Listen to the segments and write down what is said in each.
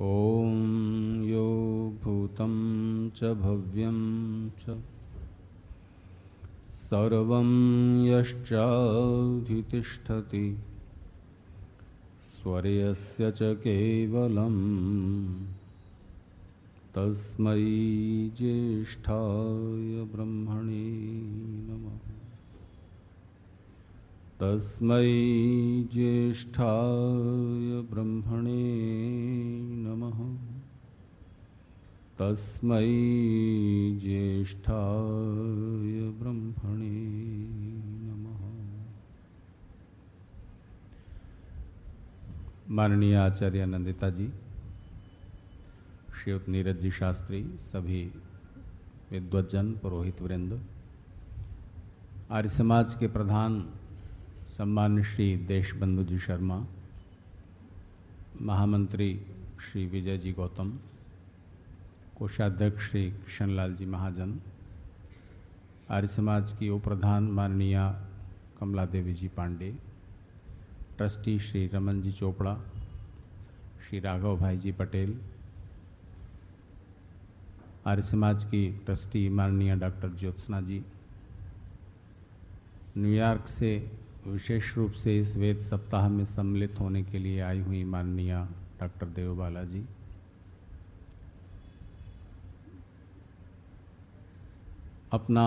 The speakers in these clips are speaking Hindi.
ॐ यो भूतं च भव्यं च सर्वं यश्चाधितिष्ठति स्वर्यस्य च केवलं ब्रह्मणे नमः तस्म ज्येष्ठा ब्रह्मणे नम तस्म ज्येष्ठा ब्रह्मणे नम माननीय आचार्य नंदिता जी श्रीयुक्त नीरज जी शास्त्री सभी विद्वजन पुरोहित वृंद आर्य समाज के प्रधान सम्मान्य श्री देशबंधु जी शर्मा महामंत्री श्री विजय जी गौतम कोषाध्यक्ष श्री किशनलाल जी महाजन आर्य समाज की उपप्रधान माननीय कमला देवी जी पांडे ट्रस्टी श्री रमन जी चोपड़ा श्री राघव भाई जी पटेल आर्य समाज की ट्रस्टी माननीय डॉक्टर ज्योत्सना जी न्यूयॉर्क से विशेष रूप से इस वेद सप्ताह में सम्मिलित होने के लिए आई हुई माननीय डॉक्टर देवबाला जी अपना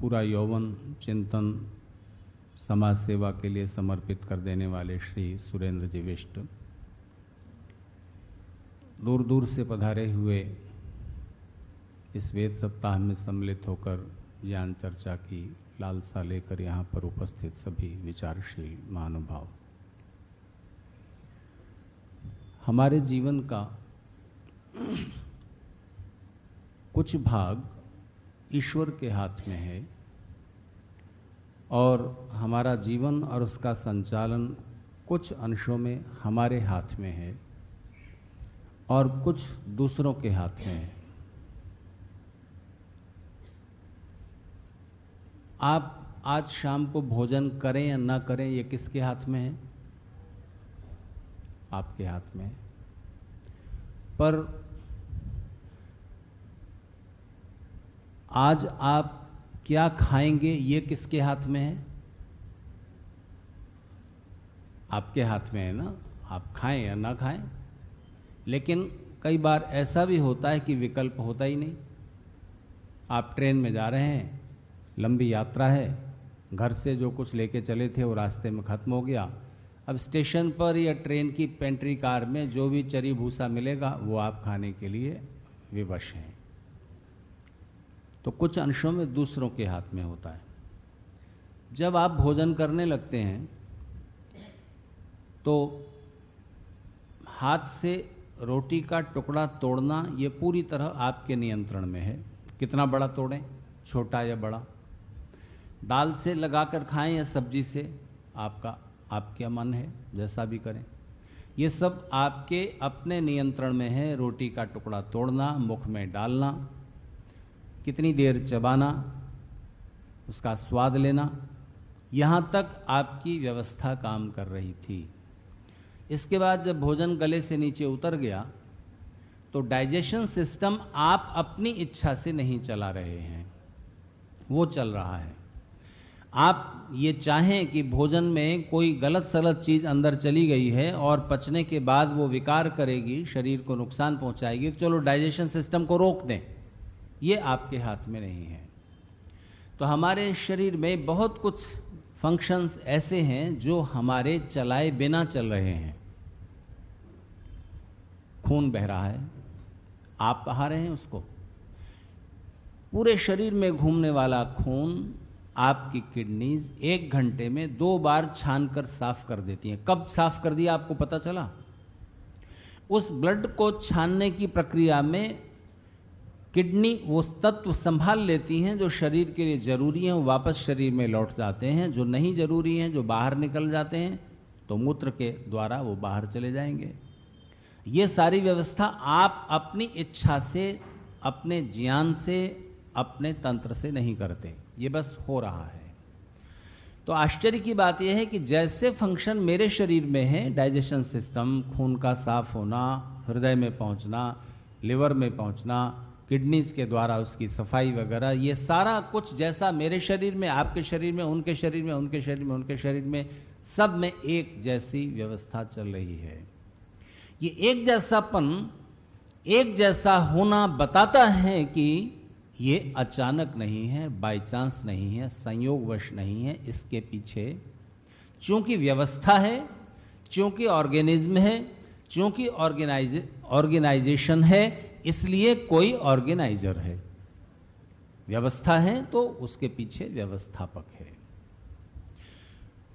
पूरा यौवन चिंतन समाज सेवा के लिए समर्पित कर देने वाले श्री सुरेंद्र जी विष्ट दूर दूर से पधारे हुए इस वेद सप्ताह में सम्मिलित होकर ज्ञान चर्चा की लालसा लेकर यहाँ पर उपस्थित सभी विचारशील महानुभाव हमारे जीवन का कुछ भाग ईश्वर के हाथ में है और हमारा जीवन और उसका संचालन कुछ अंशों में हमारे हाथ में है और कुछ दूसरों के हाथ में है आप आज शाम को भोजन करें या ना करें ये किसके हाथ में है आपके हाथ में है पर आज आप क्या खाएंगे ये किसके हाथ में है आपके हाथ में है ना आप खाएं या ना खाएं लेकिन कई बार ऐसा भी होता है कि विकल्प होता ही नहीं आप ट्रेन में जा रहे हैं लंबी यात्रा है घर से जो कुछ लेके चले थे वो रास्ते में ख़त्म हो गया अब स्टेशन पर या ट्रेन की पेंट्री कार में जो भी चरी भूसा मिलेगा वो आप खाने के लिए विवश हैं तो कुछ अंशों में दूसरों के हाथ में होता है जब आप भोजन करने लगते हैं तो हाथ से रोटी का टुकड़ा तोड़ना ये पूरी तरह आपके नियंत्रण में है कितना बड़ा तोड़ें छोटा या बड़ा दाल से लगाकर खाएं या सब्जी से आपका आपके मन है जैसा भी करें ये सब आपके अपने नियंत्रण में है रोटी का टुकड़ा तोड़ना मुख में डालना कितनी देर चबाना उसका स्वाद लेना यहाँ तक आपकी व्यवस्था काम कर रही थी इसके बाद जब भोजन गले से नीचे उतर गया तो डाइजेशन सिस्टम आप अपनी इच्छा से नहीं चला रहे हैं वो चल रहा है आप ये चाहें कि भोजन में कोई गलत सलत चीज़ अंदर चली गई है और पचने के बाद वो विकार करेगी शरीर को नुकसान पहुंचाएगी तो चलो डाइजेशन सिस्टम को रोक दें ये आपके हाथ में नहीं है तो हमारे शरीर में बहुत कुछ फंक्शंस ऐसे हैं जो हमारे चलाए बिना चल रहे हैं खून बह रहा है आप बहा रहे हैं उसको पूरे शरीर में घूमने वाला खून आपकी किडनीज एक घंटे में दो बार छान कर साफ कर देती हैं कब साफ कर दिया आपको पता चला उस ब्लड को छानने की प्रक्रिया में किडनी वो तत्व संभाल लेती हैं जो शरीर के लिए जरूरी हैं वापस शरीर में लौट जाते हैं जो नहीं जरूरी हैं जो बाहर निकल जाते हैं तो मूत्र के द्वारा वो बाहर चले जाएंगे ये सारी व्यवस्था आप अपनी इच्छा से अपने ज्ञान से अपने तंत्र से नहीं करते ये बस हो रहा है तो आश्चर्य की बात यह है कि जैसे फंक्शन मेरे शरीर में है डाइजेशन सिस्टम खून का साफ होना हृदय में पहुंचना लिवर में पहुंचना किडनीज के द्वारा उसकी सफाई वगैरह ये सारा कुछ जैसा मेरे शरीर में आपके शरीर में उनके शरीर में उनके शरीर में उनके शरीर में सब में एक जैसी व्यवस्था चल रही है ये एक जैसापन एक जैसा होना बताता है कि ये अचानक नहीं है बाय चांस नहीं है संयोगवश नहीं है इसके पीछे चूंकि व्यवस्था है चूंकि ऑर्गेनिज्म है चूंकि ऑर्गेनाइज ऑर्गेनाइजेशन है इसलिए कोई ऑर्गेनाइजर है व्यवस्था है तो उसके पीछे व्यवस्थापक है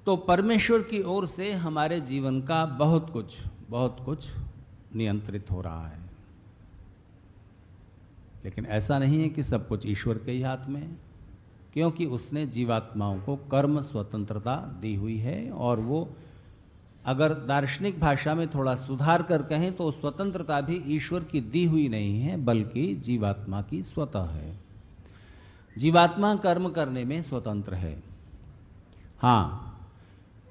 तो परमेश्वर की ओर से हमारे जीवन का बहुत कुछ बहुत कुछ नियंत्रित हो रहा है लेकिन ऐसा नहीं है कि सब कुछ ईश्वर के ही हाथ में है क्योंकि उसने जीवात्माओं को कर्म स्वतंत्रता दी हुई है और वो अगर दार्शनिक भाषा में थोड़ा सुधार कर कहें तो स्वतंत्रता भी ईश्वर की दी हुई नहीं है बल्कि जीवात्मा की स्वतः है जीवात्मा कर्म करने में स्वतंत्र है हाँ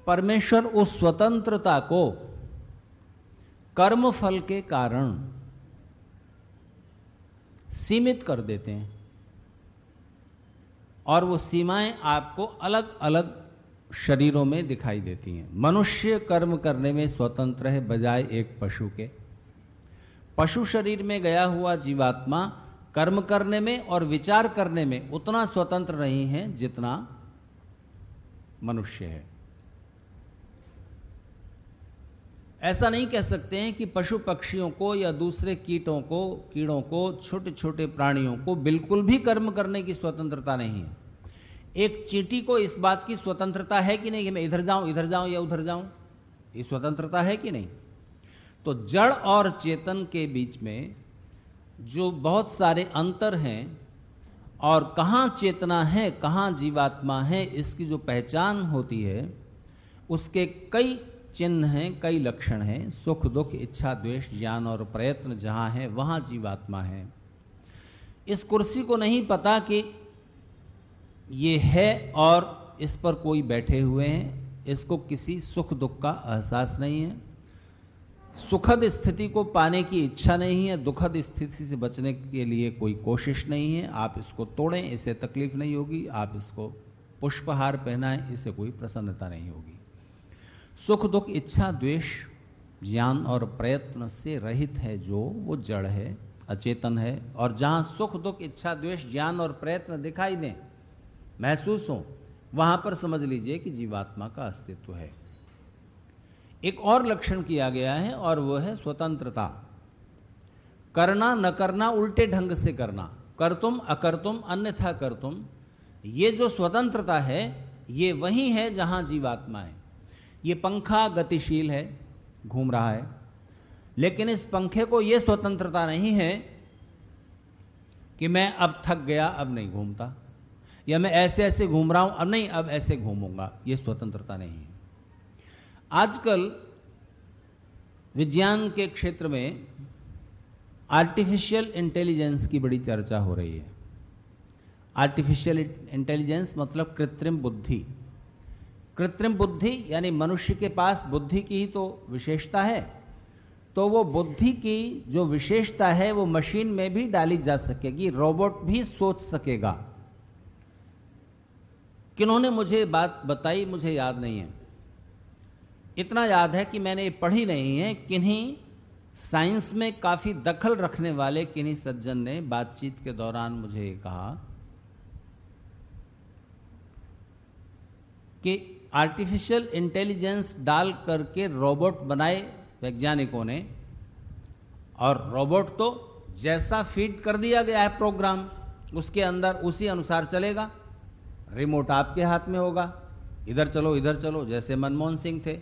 परमेश्वर उस स्वतंत्रता को कर्म फल के कारण सीमित कर देते हैं और वो सीमाएं आपको अलग अलग शरीरों में दिखाई देती हैं मनुष्य कर्म करने में स्वतंत्र है बजाय एक पशु के पशु शरीर में गया हुआ जीवात्मा कर्म करने में और विचार करने में उतना स्वतंत्र नहीं है जितना मनुष्य है ऐसा नहीं कह सकते हैं कि पशु पक्षियों को या दूसरे कीटों को कीड़ों को छोटे छोटे प्राणियों को बिल्कुल भी कर्म करने की स्वतंत्रता नहीं है एक चीटी को इस बात की स्वतंत्रता है कि नहीं कि मैं इधर जाऊं इधर जाऊं या उधर जाऊं ये स्वतंत्रता है कि नहीं तो जड़ और चेतन के बीच में जो बहुत सारे अंतर हैं और कहाँ चेतना है कहाँ जीवात्मा है इसकी जो पहचान होती है उसके कई चिन्ह हैं कई लक्षण हैं सुख दुख इच्छा द्वेष ज्ञान और प्रयत्न जहाँ है वहाँ जीवात्मा है इस कुर्सी को नहीं पता कि ये है और इस पर कोई बैठे हुए हैं इसको किसी सुख दुख का एहसास नहीं है सुखद स्थिति को पाने की इच्छा नहीं है दुखद स्थिति से बचने के लिए कोई कोशिश नहीं है आप इसको तोड़ें इसे तकलीफ नहीं होगी आप इसको पुष्पहार पहनाएं इसे कोई प्रसन्नता नहीं होगी सुख दुख इच्छा द्वेष ज्ञान और प्रयत्न से रहित है जो वो जड़ है अचेतन है और जहाँ सुख दुख इच्छा द्वेष ज्ञान और प्रयत्न दिखाई दें महसूस हो वहाँ पर समझ लीजिए कि जीवात्मा का अस्तित्व है एक और लक्षण किया गया है और वो है स्वतंत्रता करना न करना उल्टे ढंग से करना कर तुम अकर तुम अन्यथा कर तुम ये जो स्वतंत्रता है ये वही है जहाँ जीवात्मा है ये पंखा गतिशील है घूम रहा है लेकिन इस पंखे को यह स्वतंत्रता नहीं है कि मैं अब थक गया अब नहीं घूमता या मैं ऐसे ऐसे घूम रहा हूं अब नहीं अब ऐसे घूमूंगा यह स्वतंत्रता नहीं है आजकल विज्ञान के क्षेत्र में आर्टिफिशियल इंटेलिजेंस की बड़ी चर्चा हो रही है आर्टिफिशियल इंटेलिजेंस मतलब कृत्रिम बुद्धि कृत्रिम बुद्धि यानी मनुष्य के पास बुद्धि की ही तो विशेषता है तो वो बुद्धि की जो विशेषता है वो मशीन में भी डाली जा सकेगी रोबोट भी सोच सकेगा किन्होंने मुझे बात बताई मुझे याद नहीं है इतना याद है कि मैंने पढ़ी नहीं है किन्हीं साइंस में काफ़ी दखल रखने वाले किन्हीं सज्जन ने बातचीत के दौरान मुझे कहा कि आर्टिफिशियल इंटेलिजेंस डाल करके रोबोट बनाए वैज्ञानिकों ने और रोबोट तो जैसा फीड कर दिया गया है प्रोग्राम उसके अंदर उसी अनुसार चलेगा रिमोट आपके हाथ में होगा इधर चलो इधर चलो जैसे मनमोहन सिंह थे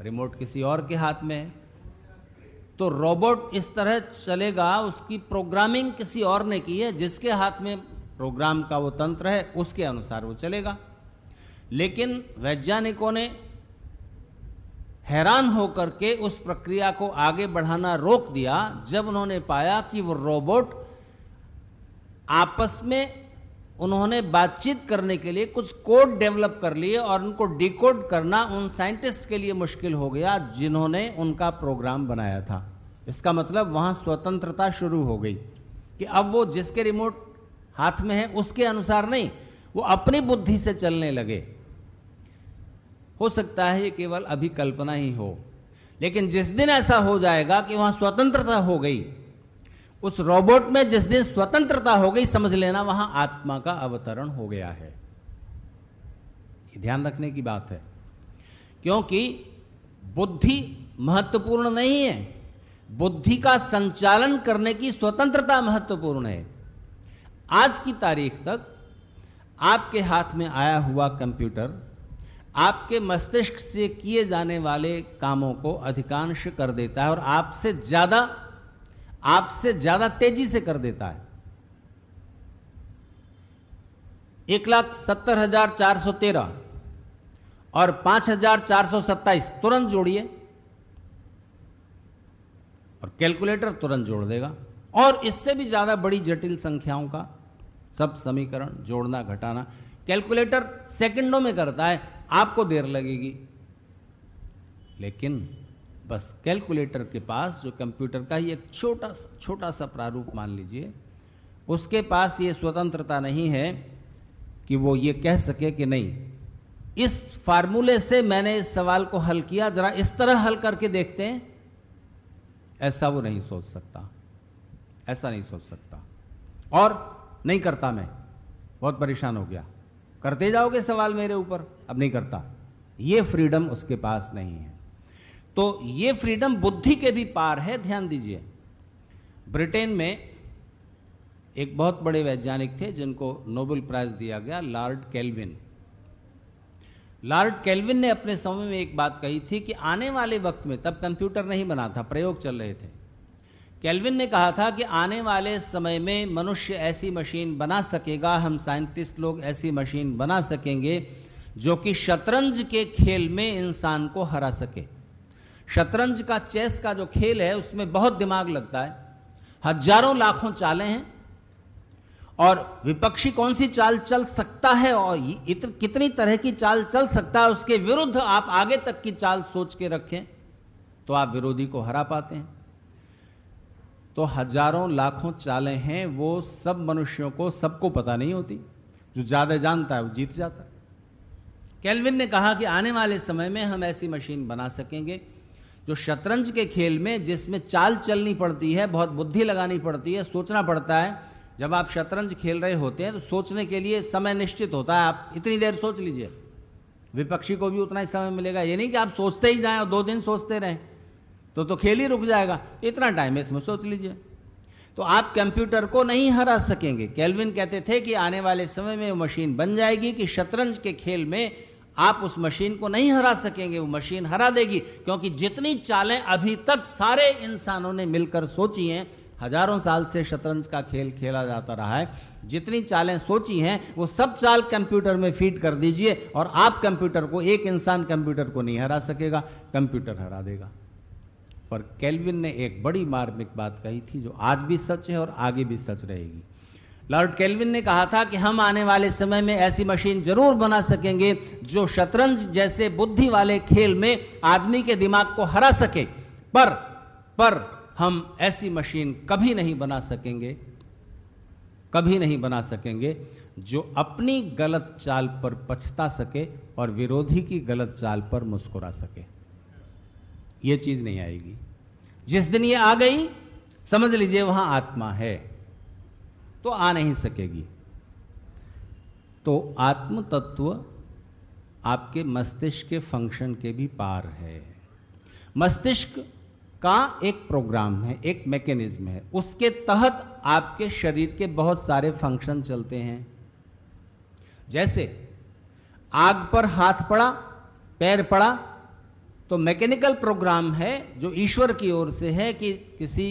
रिमोट किसी और के हाथ में है तो रोबोट इस तरह चलेगा उसकी प्रोग्रामिंग किसी और ने की है जिसके हाथ में प्रोग्राम का वो तंत्र है उसके अनुसार वो चलेगा लेकिन वैज्ञानिकों ने हैरान होकर के उस प्रक्रिया को आगे बढ़ाना रोक दिया जब उन्होंने पाया कि वो रोबोट आपस में उन्होंने बातचीत करने के लिए कुछ कोड डेवलप कर लिए और उनको डिकोड करना उन साइंटिस्ट के लिए मुश्किल हो गया जिन्होंने उनका प्रोग्राम बनाया था इसका मतलब वहां स्वतंत्रता शुरू हो गई कि अब वो जिसके रिमोट हाथ में है उसके अनुसार नहीं वो अपनी बुद्धि से चलने लगे हो सकता है ये केवल अभी कल्पना ही हो लेकिन जिस दिन ऐसा हो जाएगा कि वहां स्वतंत्रता हो गई उस रोबोट में जिस दिन स्वतंत्रता हो गई समझ लेना वहां आत्मा का अवतरण हो गया है ध्यान रखने की बात है क्योंकि बुद्धि महत्वपूर्ण नहीं है बुद्धि का संचालन करने की स्वतंत्रता महत्वपूर्ण है आज की तारीख तक आपके हाथ में आया हुआ कंप्यूटर आपके मस्तिष्क से किए जाने वाले कामों को अधिकांश कर देता है और आपसे ज्यादा आपसे ज्यादा तेजी से कर देता है एक लाख सत्तर हजार चार सौ तेरह और पांच हजार चार सौ सत्ताईस तुरंत जोड़िए और कैलकुलेटर तुरंत जोड़ देगा और इससे भी ज्यादा बड़ी जटिल संख्याओं का सब समीकरण जोड़ना घटाना कैलकुलेटर सेकंडों में करता है आपको देर लगेगी लेकिन बस कैलकुलेटर के पास जो कंप्यूटर का ही एक छोटा छोटा सा प्रारूप मान लीजिए उसके पास ये स्वतंत्रता नहीं है कि वो ये कह सके कि नहीं इस फार्मूले से मैंने इस सवाल को हल किया जरा इस तरह हल करके देखते हैं ऐसा वो नहीं सोच सकता ऐसा नहीं सोच सकता और नहीं करता मैं बहुत परेशान हो गया करते जाओगे सवाल मेरे ऊपर अब नहीं करता ये फ्रीडम उसके पास नहीं है तो ये फ्रीडम बुद्धि के भी पार है ध्यान दीजिए ब्रिटेन में एक बहुत बड़े वैज्ञानिक थे जिनको नोबेल प्राइज दिया गया लॉर्ड कैल्विन लॉर्ड कैल्विन ने अपने समय में एक बात कही थी कि आने वाले वक्त में तब कंप्यूटर नहीं बना था प्रयोग चल रहे थे कैलविन ने कहा था कि आने वाले समय में मनुष्य ऐसी मशीन बना सकेगा हम साइंटिस्ट लोग ऐसी मशीन बना सकेंगे जो कि शतरंज के खेल में इंसान को हरा सके शतरंज का चेस का जो खेल है उसमें बहुत दिमाग लगता है हजारों लाखों चालें हैं और विपक्षी कौन सी चाल चल सकता है और इतर, कितनी तरह की चाल चल सकता है उसके विरुद्ध आप आगे तक की चाल सोच के रखें तो आप विरोधी को हरा पाते हैं तो हजारों लाखों चालें हैं वो सब मनुष्यों को सबको पता नहीं होती जो ज़्यादा जानता है वो जीत जाता है कैलविन ने कहा कि आने वाले समय में हम ऐसी मशीन बना सकेंगे जो शतरंज के खेल में जिसमें चाल चलनी पड़ती है बहुत बुद्धि लगानी पड़ती है सोचना पड़ता है जब आप शतरंज खेल रहे होते हैं तो सोचने के लिए समय निश्चित होता है आप इतनी देर सोच लीजिए विपक्षी को भी उतना ही समय मिलेगा ये नहीं कि आप सोचते ही जाएं और दो दिन सोचते रहें तो तो खेल ही रुक जाएगा इतना टाइम है इसमें सोच लीजिए तो आप कंप्यूटर को नहीं हरा सकेंगे कैलविन कहते थे कि आने वाले समय में वो मशीन बन जाएगी कि शतरंज के खेल में आप उस मशीन को नहीं हरा सकेंगे वो मशीन हरा देगी क्योंकि जितनी चालें अभी तक सारे इंसानों ने मिलकर सोची हैं हजारों साल से शतरंज का खेल खेला जाता रहा है जितनी चालें सोची हैं वो सब चाल कंप्यूटर में फीड कर दीजिए और आप कंप्यूटर को एक इंसान कंप्यूटर को नहीं हरा सकेगा कंप्यूटर हरा देगा पर कैलविन ने एक बड़ी मार्मिक बात कही थी जो आज भी सच है और आगे भी सच रहेगी लॉर्ड कैलविन ने कहा था कि हम आने वाले समय में ऐसी मशीन जरूर बना सकेंगे जो शतरंज जैसे बुद्धि वाले खेल में आदमी के दिमाग को हरा सके पर पर हम ऐसी मशीन कभी नहीं बना सकेंगे कभी नहीं बना सकेंगे जो अपनी गलत चाल पर पछता सके और विरोधी की गलत चाल पर मुस्कुरा सके यह चीज नहीं आएगी जिस दिन ये आ गई समझ लीजिए वहां आत्मा है तो आ नहीं सकेगी तो आत्म तत्व आपके मस्तिष्क के फंक्शन के भी पार है मस्तिष्क का एक प्रोग्राम है एक मैकेनिज्म है उसके तहत आपके शरीर के बहुत सारे फंक्शन चलते हैं जैसे आग पर हाथ पड़ा पैर पड़ा तो मैकेनिकल प्रोग्राम है जो ईश्वर की ओर से है कि किसी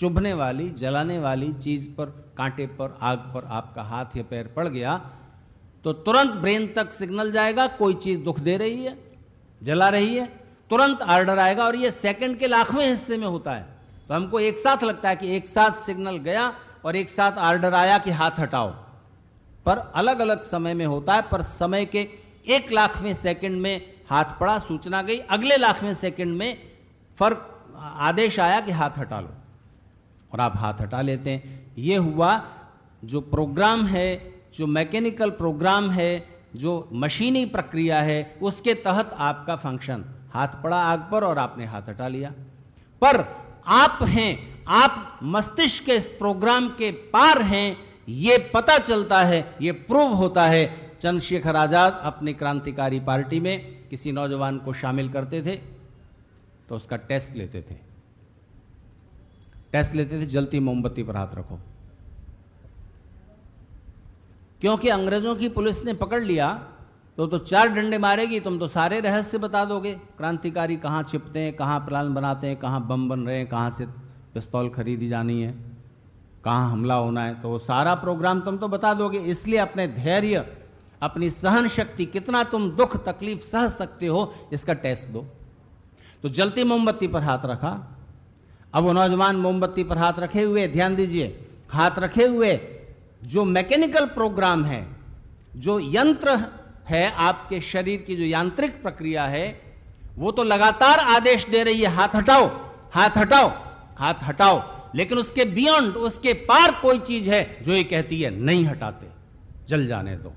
चुभने वाली जलाने वाली चीज पर कांटे पर आग पर आपका हाथ या पैर पड़ गया तो तुरंत ब्रेन तक सिग्नल जाएगा कोई चीज दुख दे रही है जला रही है तुरंत आर्डर आएगा और ये सेकंड के लाखवें हिस्से में होता है तो हमको एक साथ लगता है कि एक साथ सिग्नल गया और एक साथ आर्डर आया कि हाथ हटाओ पर अलग अलग समय में होता है पर समय के एक लाखवें सेकंड में हाथ पड़ा सूचना गई अगले लाखवें सेकंड में फर्क आदेश आया कि हाथ हटा लो और आप हाथ हटा लेते हैं यह हुआ जो प्रोग्राम है जो मैकेनिकल प्रोग्राम है जो मशीनी प्रक्रिया है उसके तहत आपका फंक्शन हाथ पड़ा आग पर और आपने हाथ हटा लिया पर आप हैं आप मस्तिष्क के इस प्रोग्राम के पार हैं यह पता चलता है यह प्रूव होता है चंद्रशेखर आजाद अपनी क्रांतिकारी पार्टी में किसी नौजवान को शामिल करते थे तो उसका टेस्ट लेते थे टेस्ट लेते थे जलती मोमबत्ती पर हाथ रखो क्योंकि अंग्रेजों की पुलिस ने पकड़ लिया तो तो चार डंडे मारेगी तुम तो सारे रहस्य बता दोगे क्रांतिकारी कहां छिपते हैं कहां प्लान बनाते हैं कहां बम बन रहे हैं कहां से पिस्तौल खरीदी जानी है कहां हमला होना है तो सारा प्रोग्राम तुम तो बता दोगे इसलिए अपने धैर्य अपनी सहन शक्ति कितना तुम दुख तकलीफ सह सकते हो इसका टेस्ट दो तो जलती मोमबत्ती पर हाथ रखा अब वो नौजवान मोमबत्ती पर हाथ रखे हुए ध्यान दीजिए हाथ रखे हुए जो मैकेनिकल प्रोग्राम है जो यंत्र है आपके शरीर की जो यांत्रिक प्रक्रिया है वो तो लगातार आदेश दे रही है हाथ हटाओ हाथ हटाओ हाथ हटाओ लेकिन उसके बियॉन्ड उसके पार कोई चीज है जो ये कहती है नहीं हटाते जल जाने दो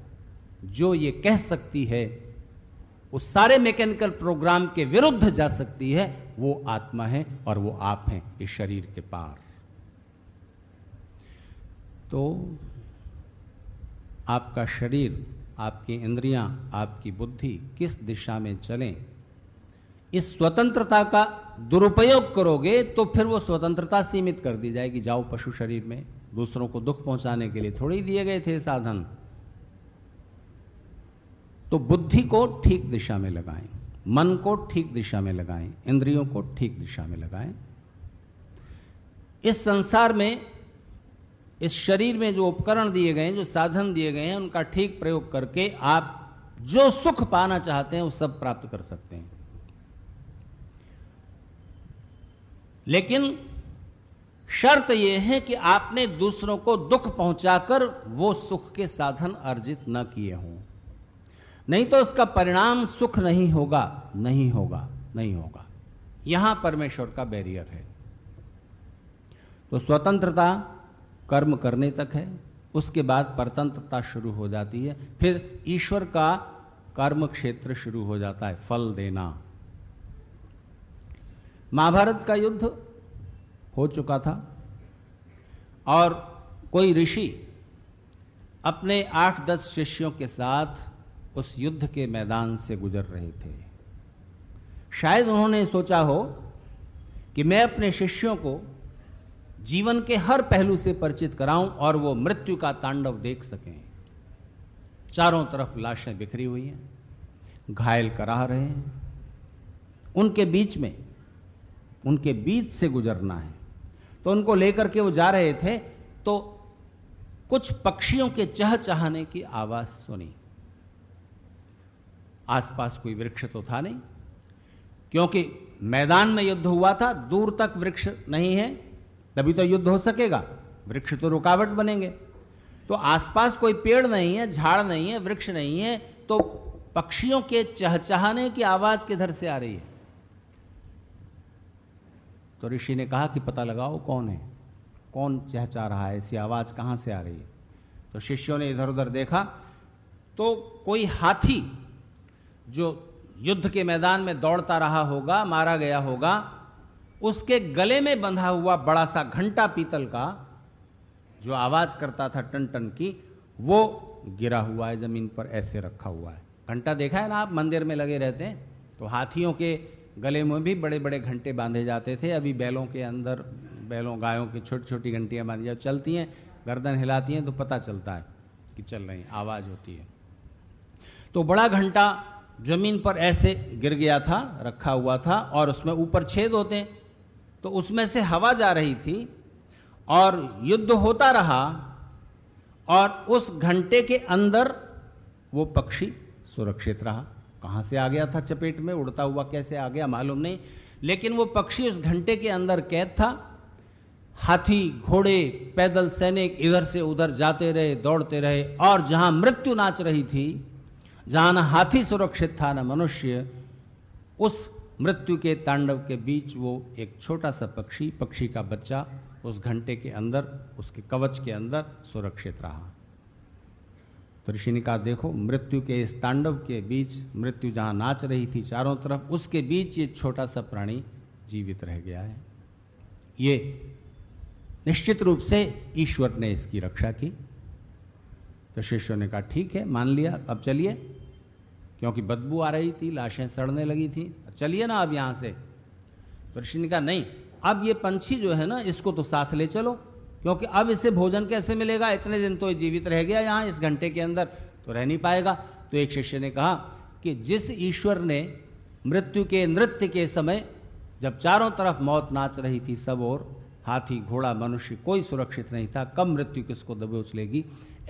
जो ये कह सकती है उस सारे मैकेनिकल प्रोग्राम के विरुद्ध जा सकती है वो आत्मा है और वो आप हैं इस शरीर के पार तो आपका शरीर आपकी इंद्रियां, आपकी बुद्धि किस दिशा में चलें इस स्वतंत्रता का दुरुपयोग करोगे तो फिर वो स्वतंत्रता सीमित कर दी जाएगी जाओ पशु शरीर में दूसरों को दुख पहुंचाने के लिए थोड़ी दिए गए थे साधन तो बुद्धि को ठीक दिशा में लगाएं मन को ठीक दिशा में लगाएं इंद्रियों को ठीक दिशा में लगाएं इस संसार में इस शरीर में जो उपकरण दिए गए हैं जो साधन दिए गए हैं उनका ठीक प्रयोग करके आप जो सुख पाना चाहते हैं वो सब प्राप्त कर सकते हैं लेकिन शर्त यह है कि आपने दूसरों को दुख पहुंचाकर वो सुख के साधन अर्जित न किए हों नहीं तो उसका परिणाम सुख नहीं होगा नहीं होगा नहीं होगा यहां परमेश्वर का बैरियर है तो स्वतंत्रता कर्म करने तक है उसके बाद परतंत्रता शुरू हो जाती है फिर ईश्वर का कर्म क्षेत्र शुरू हो जाता है फल देना महाभारत का युद्ध हो चुका था और कोई ऋषि अपने आठ दस शिष्यों के साथ उस युद्ध के मैदान से गुजर रहे थे शायद उन्होंने सोचा हो कि मैं अपने शिष्यों को जीवन के हर पहलू से परिचित कराऊं और वो मृत्यु का तांडव देख सकें चारों तरफ लाशें बिखरी हुई हैं घायल करा रहे हैं उनके बीच में उनके बीच से गुजरना है तो उनको लेकर के वो जा रहे थे तो कुछ पक्षियों के चह चहाने की आवाज़ सुनी आसपास कोई वृक्ष तो था नहीं क्योंकि मैदान में युद्ध हुआ था दूर तक वृक्ष नहीं है तभी तो युद्ध हो सकेगा वृक्ष तो रुकावट बनेंगे तो आसपास कोई पेड़ नहीं है झाड़ नहीं है वृक्ष नहीं है तो पक्षियों के चहचहाने की आवाज किधर से आ रही है तो ऋषि ने कहा कि पता लगाओ कौन है कौन चहचा रहा है ऐसी आवाज कहां से आ रही है तो शिष्यों ने इधर उधर देखा तो कोई हाथी जो युद्ध के मैदान में दौड़ता रहा होगा मारा गया होगा उसके गले में बंधा हुआ बड़ा सा घंटा पीतल का जो आवाज करता था टन टन की वो गिरा हुआ है जमीन पर ऐसे रखा हुआ है घंटा देखा है ना आप मंदिर में लगे रहते हैं तो हाथियों के गले में भी बड़े बड़े घंटे बांधे जाते थे अभी बैलों के अंदर बैलों गायों की छोटी छोटी घंटियाँ बांधी जाती चलती हैं गर्दन हिलाती हैं तो पता चलता है कि चल रही आवाज़ होती है तो बड़ा घंटा जमीन पर ऐसे गिर गया था रखा हुआ था और उसमें ऊपर छेद होते हैं तो उसमें से हवा जा रही थी और युद्ध होता रहा और उस घंटे के अंदर वो पक्षी सुरक्षित रहा कहाँ से आ गया था चपेट में उड़ता हुआ कैसे आ गया मालूम नहीं लेकिन वो पक्षी उस घंटे के अंदर कैद था हाथी घोड़े पैदल सैनिक इधर से उधर जाते रहे दौड़ते रहे और जहाँ मृत्यु नाच रही थी जहां न हाथी सुरक्षित था न मनुष्य उस मृत्यु के तांडव के बीच वो एक छोटा सा पक्षी पक्षी का बच्चा उस घंटे के अंदर उसके कवच के अंदर सुरक्षित रहा तो ऋषि ने कहा देखो मृत्यु के इस तांडव के बीच मृत्यु जहां नाच रही थी चारों तरफ उसके बीच ये छोटा सा प्राणी जीवित रह गया है ये निश्चित रूप से ईश्वर ने इसकी रक्षा की तो शिष्यों ने कहा ठीक है मान लिया अब चलिए क्योंकि बदबू आ रही थी लाशें सड़ने लगी थी चलिए ना अब यहां से तो ऋषि ने कहा नहीं अब ये पंछी जो है ना इसको तो साथ ले चलो क्योंकि अब इसे भोजन कैसे मिलेगा इतने दिन तो जीवित रह गया यहां इस घंटे के अंदर तो रह नहीं पाएगा तो एक शिष्य ने कहा कि जिस ईश्वर ने मृत्यु के नृत्य के समय जब चारों तरफ मौत नाच रही थी सब और हाथी घोड़ा मनुष्य कोई सुरक्षित नहीं था कम मृत्यु किसको दबोच लेगी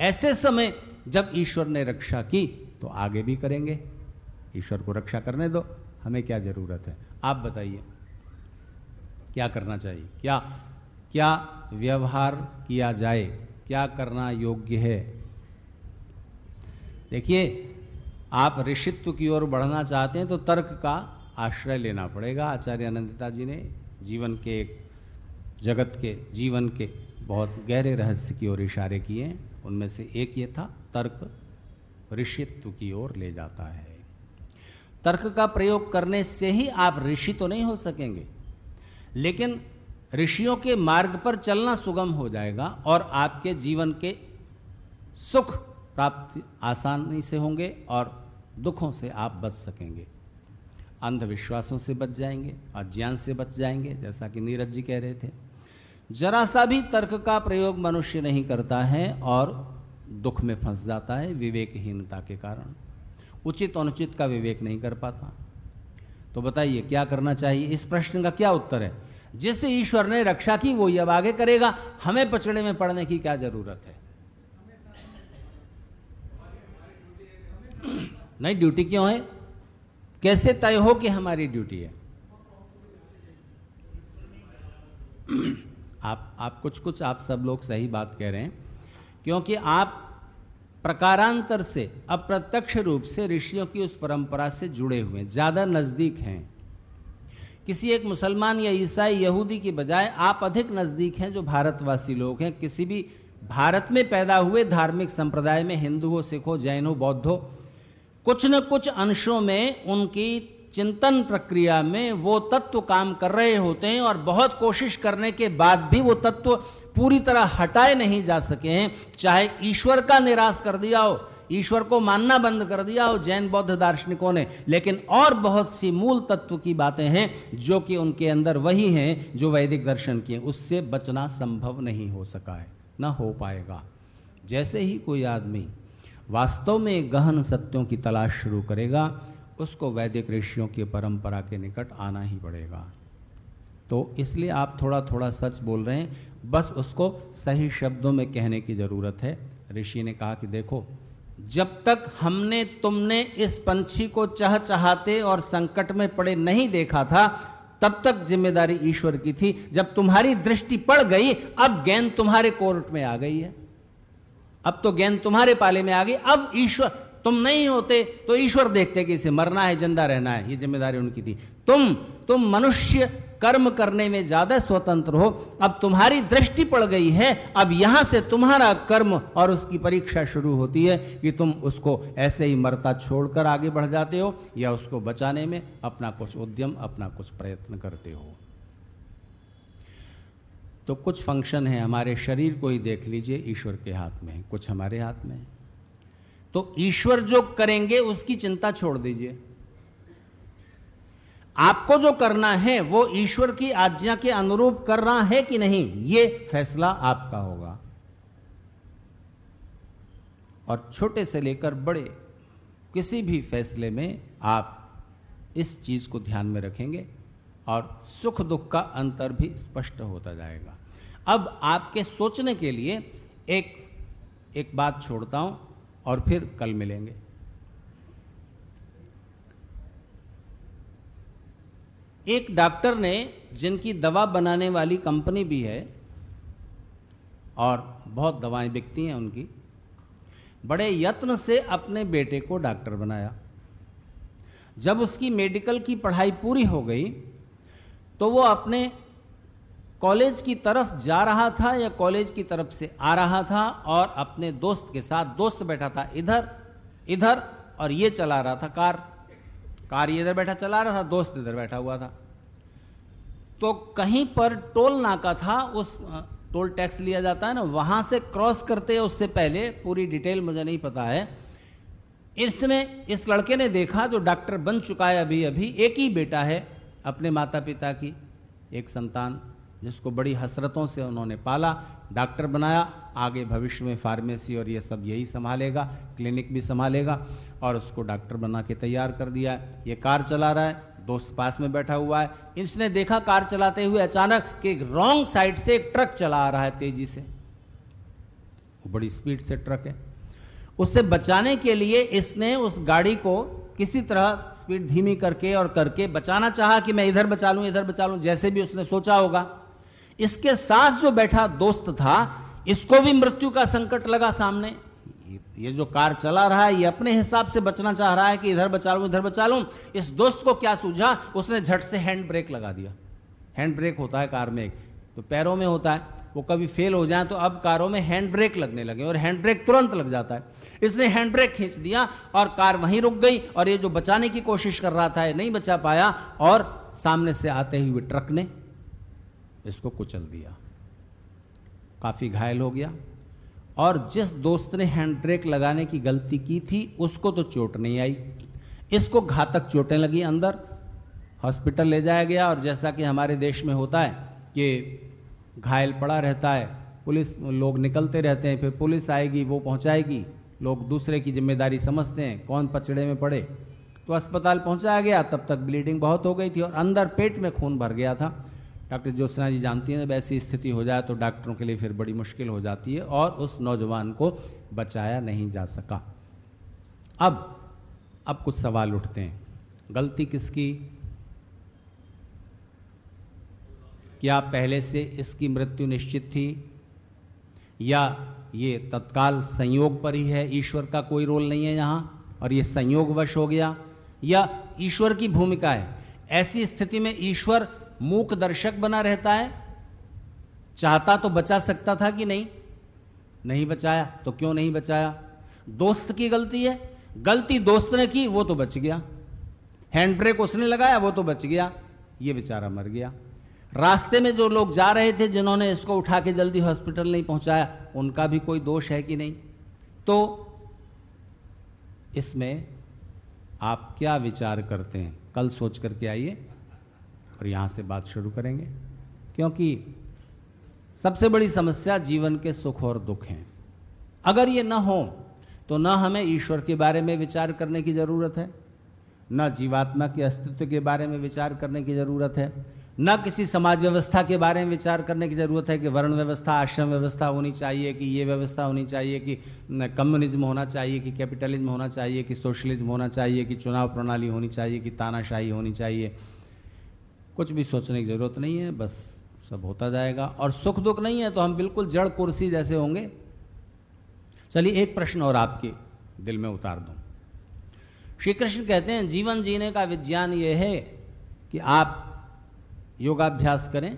ऐसे समय जब ईश्वर ने रक्षा की तो आगे भी करेंगे ईश्वर को रक्षा करने दो हमें क्या जरूरत है आप बताइए क्या करना चाहिए क्या क्या व्यवहार किया जाए क्या करना योग्य है देखिए आप ऋषित्व की ओर बढ़ना चाहते हैं तो तर्क का आश्रय लेना पड़ेगा आचार्य अनंतता जी ने जीवन के एक जगत के जीवन के बहुत गहरे रहस्य की ओर इशारे किए उनमें से एक ये था तर्क ऋषित्व की ओर ले जाता है तर्क का प्रयोग करने से ही आप ऋषि तो नहीं हो सकेंगे लेकिन ऋषियों के मार्ग पर चलना सुगम हो जाएगा और आपके जीवन के सुख प्राप्त आसानी से होंगे और दुखों से आप बच सकेंगे अंधविश्वासों से बच जाएंगे अज्ञान से बच जाएंगे जैसा कि नीरज जी कह रहे थे जरा सा भी तर्क का प्रयोग मनुष्य नहीं करता है और दुख में फंस जाता है विवेकहीनता के कारण उचित अनुचित का विवेक नहीं कर पाता तो बताइए क्या करना चाहिए इस प्रश्न का क्या उत्तर है जिस ईश्वर ने रक्षा की वो अब आगे करेगा हमें पचड़े में पड़ने की क्या जरूरत है नहीं ड्यूटी क्यों है कैसे तय हो कि हमारी ड्यूटी है आप आप कुछ कुछ आप सब लोग सही बात कह रहे हैं क्योंकि आप प्रकारांतर से अप्रत्यक्ष रूप से ऋषियों की उस परंपरा से जुड़े हुए हैं ज़्यादा नज़दीक हैं किसी एक मुसलमान या ईसाई यहूदी की बजाय आप अधिक नज़दीक हैं जो भारतवासी लोग हैं किसी भी भारत में पैदा हुए धार्मिक संप्रदाय में हिंदू हो सिख हो जैन हो बौद्ध हो कुछ न कुछ अंशों में उनकी चिंतन प्रक्रिया में वो तत्व काम कर रहे होते हैं और बहुत कोशिश करने के बाद भी वो तत्व पूरी तरह हटाए नहीं जा सके चाहे ईश्वर का निराश कर दिया हो ईश्वर को मानना बंद कर दिया हो जैन बौद्ध दार्शनिकों ने लेकिन और बहुत सी मूल तत्व की बातें हैं जो कि उनके अंदर वही हैं जो वैदिक दर्शन की उससे बचना संभव नहीं हो सका है ना हो पाएगा जैसे ही कोई आदमी वास्तव में गहन सत्यों की तलाश शुरू करेगा उसको वैदिक ऋषियों की परंपरा के निकट आना ही पड़ेगा तो इसलिए आप थोड़ा थोड़ा सच बोल रहे हैं बस उसको सही शब्दों में कहने की ज़रूरत है ऋषि ने कहा कि देखो जब तक हमने तुमने इस पंछी को चह चाहते और संकट में पड़े नहीं देखा था तब तक जिम्मेदारी ईश्वर की थी जब तुम्हारी दृष्टि पड़ गई अब गेंद तुम्हारे कोर्ट में आ गई है अब तो गेंद तुम्हारे पाले में आ गई अब ईश्वर तुम नहीं होते तो ईश्वर देखते कि इसे मरना है जिंदा रहना है ये जिम्मेदारी उनकी थी तुम तुम मनुष्य कर्म करने में ज्यादा स्वतंत्र हो अब तुम्हारी दृष्टि पड़ गई है अब यहां से तुम्हारा कर्म और उसकी परीक्षा शुरू होती है कि तुम उसको ऐसे ही मरता छोड़कर आगे बढ़ जाते हो या उसको बचाने में अपना कुछ उद्यम अपना कुछ प्रयत्न करते हो तो कुछ फंक्शन है हमारे शरीर को ही देख लीजिए ईश्वर के हाथ में कुछ हमारे हाथ में तो ईश्वर जो करेंगे उसकी चिंता छोड़ दीजिए आपको जो करना है वो ईश्वर की आज्ञा के अनुरूप कर रहा है कि नहीं ये फैसला आपका होगा और छोटे से लेकर बड़े किसी भी फैसले में आप इस चीज को ध्यान में रखेंगे और सुख दुख का अंतर भी स्पष्ट होता जाएगा अब आपके सोचने के लिए एक एक बात छोड़ता हूं और फिर कल मिलेंगे एक डॉक्टर ने जिनकी दवा बनाने वाली कंपनी भी है और बहुत दवाएं बिकती हैं उनकी बड़े यत्न से अपने बेटे को डॉक्टर बनाया जब उसकी मेडिकल की पढ़ाई पूरी हो गई तो वो अपने कॉलेज की तरफ जा रहा था या कॉलेज की तरफ से आ रहा था और अपने दोस्त के साथ दोस्त बैठा था इधर इधर और ये चला रहा था कार कार्य इधर बैठा चला रहा था दोस्त इधर बैठा हुआ था तो कहीं पर टोल नाका था उस टोल टैक्स लिया जाता है ना वहां से क्रॉस करते उससे पहले पूरी डिटेल मुझे नहीं पता है इसने इस लड़के ने देखा जो डॉक्टर बन चुका है अभी अभी एक ही बेटा है अपने माता पिता की एक संतान जिसको बड़ी हसरतों से उन्होंने पाला डॉक्टर बनाया आगे भविष्य में फार्मेसी और ये सब यही संभालेगा क्लिनिक भी संभालेगा और उसको डॉक्टर बना के तैयार कर दिया है ये कार चला रहा है दोस्त पास में बैठा हुआ है इसने देखा कार चलाते हुए अचानक कि रॉन्ग साइड से एक ट्रक चला आ रहा है तेजी से बड़ी स्पीड से ट्रक है उससे बचाने के लिए इसने उस गाड़ी को किसी तरह स्पीड धीमी करके और करके बचाना चाहा कि मैं इधर बचा लूं इधर बचा लूं जैसे भी उसने सोचा होगा इसके साथ जो बैठा दोस्त था इसको भी मृत्यु का संकट लगा सामने ये जो कार चला रहा है ये अपने हिसाब से बचना चाह रहा है कि इधर बचा लू इधर बचा लू इस दोस्त को क्या सूझा उसने झट से हैंड ब्रेक लगा दिया हैंड ब्रेक होता है कार में एक तो पैरों में होता है वो कभी फेल हो जाए तो अब कारों में हैंड ब्रेक लगने लगे और हैंड ब्रेक तुरंत लग जाता है इसने हैंड ब्रेक खींच दिया और कार वहीं रुक गई और ये जो बचाने की कोशिश कर रहा था ये नहीं बचा पाया और सामने से आते हुए ट्रक ने इसको कुचल दिया काफ़ी घायल हो गया और जिस दोस्त ने हैंड ब्रेक लगाने की गलती की थी उसको तो चोट नहीं आई इसको घातक चोटें लगी अंदर हॉस्पिटल ले जाया गया और जैसा कि हमारे देश में होता है कि घायल पड़ा रहता है पुलिस लोग निकलते रहते हैं फिर पुलिस आएगी वो पहुंचाएगी लोग दूसरे की जिम्मेदारी समझते हैं कौन पचड़े में पड़े तो अस्पताल पहुंचाया गया तब तक ब्लीडिंग बहुत हो गई थी और अंदर पेट में खून भर गया था डॉक्टर ज्योत्सना जी जानती हैं जब ऐसी स्थिति हो जाए तो डॉक्टरों के लिए फिर बड़ी मुश्किल हो जाती है और उस नौजवान को बचाया नहीं जा सका अब अब कुछ सवाल उठते हैं गलती किसकी क्या पहले से इसकी मृत्यु निश्चित थी या ये तत्काल संयोग पर ही है ईश्वर का कोई रोल नहीं है यहां और ये संयोगवश हो गया या ईश्वर की भूमिका है ऐसी स्थिति में ईश्वर मूक दर्शक बना रहता है चाहता तो बचा सकता था कि नहीं नहीं बचाया तो क्यों नहीं बचाया दोस्त की गलती है गलती दोस्त ने की वो तो बच गया हैंड ब्रेक उसने लगाया वो तो बच गया ये बेचारा मर गया रास्ते में जो लोग जा रहे थे जिन्होंने इसको उठा के जल्दी हॉस्पिटल नहीं पहुंचाया उनका भी कोई दोष है कि नहीं तो इसमें आप क्या विचार करते हैं कल सोच करके आइए और यहाँ से बात शुरू करेंगे क्योंकि सबसे बड़ी समस्या जीवन के सुख और दुख हैं अगर ये ना हो तो ना हमें ईश्वर के बारे में विचार करने की ज़रूरत है न जीवात्मा के अस्तित्व के बारे में विचार करने की ज़रूरत है न किसी समाज व्यवस्था के बारे में विचार करने की ज़रूरत है कि वर्ण व्यवस्था आश्रम व्यवस्था होनी चाहिए कि ये व्यवस्था होनी चाहिए कि कम्युनिज्म होना चाहिए कि कैपिटलिज्म होना चाहिए कि सोशलिज्म होना चाहिए कि चुनाव प्रणाली होनी चाहिए कि तानाशाही होनी चाहिए कुछ भी सोचने की ज़रूरत नहीं है बस सब होता जाएगा और सुख दुख नहीं है तो हम बिल्कुल जड़ कुर्सी जैसे होंगे चलिए एक प्रश्न और आपके दिल में उतार दूं श्री कृष्ण कहते हैं जीवन जीने का विज्ञान यह है कि आप योगाभ्यास करें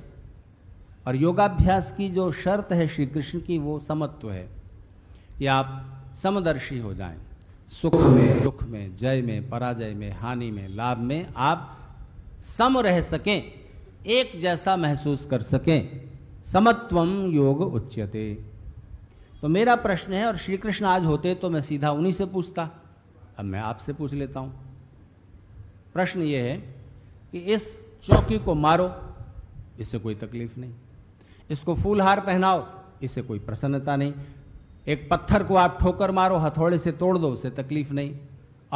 और योगाभ्यास की जो शर्त है श्री कृष्ण की वो समत्व है कि आप समदर्शी हो जाएं सुख में दुख में जय में पराजय में हानि में लाभ में आप सम रह सकें एक जैसा महसूस कर सकें समत्वम योग उच्यते तो मेरा प्रश्न है और श्री कृष्ण आज होते तो मैं सीधा उन्हीं से पूछता अब मैं आपसे पूछ लेता हूं प्रश्न यह है कि इस चौकी को मारो इससे कोई तकलीफ नहीं इसको फूलहार पहनाओ इससे कोई प्रसन्नता नहीं एक पत्थर को आप ठोकर मारो हथौड़े से तोड़ दो उसे तकलीफ नहीं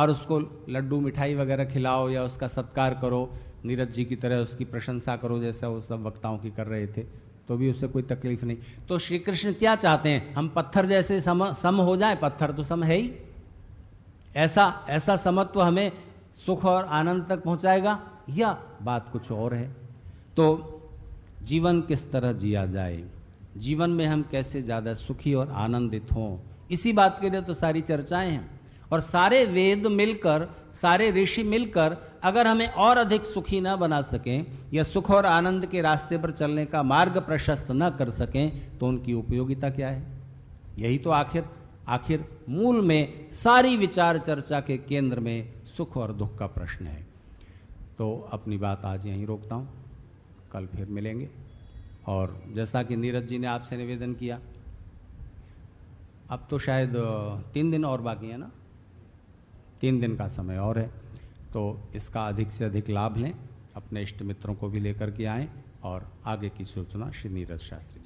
और उसको लड्डू मिठाई वगैरह खिलाओ या उसका सत्कार करो नीरज जी की तरह उसकी प्रशंसा करो जैसा वो सब वक्ताओं की कर रहे थे तो भी उससे कोई तकलीफ नहीं तो श्री कृष्ण क्या चाहते हैं हम पत्थर जैसे सम सम हो जाए पत्थर तो सम है ही ऐसा ऐसा समत्व हमें सुख और आनंद तक पहुंचाएगा या बात कुछ और है तो जीवन किस तरह जिया जाए जीवन में हम कैसे ज़्यादा सुखी और आनंदित हों इसी बात के लिए तो सारी चर्चाएं हैं और सारे वेद मिलकर सारे ऋषि मिलकर अगर हमें और अधिक सुखी न बना सकें या सुख और आनंद के रास्ते पर चलने का मार्ग प्रशस्त न कर सकें तो उनकी उपयोगिता क्या है यही तो आखिर आखिर मूल में सारी विचार चर्चा के केंद्र में सुख और दुख का प्रश्न है तो अपनी बात आज यहीं रोकता हूँ कल फिर मिलेंगे और जैसा कि नीरज जी ने आपसे निवेदन किया अब तो शायद तीन दिन और बाकी है ना तीन दिन का समय और है तो इसका अधिक से अधिक लाभ लें अपने इष्ट मित्रों को भी लेकर के आएँ और आगे की सूचना श्री नीरज शास्त्री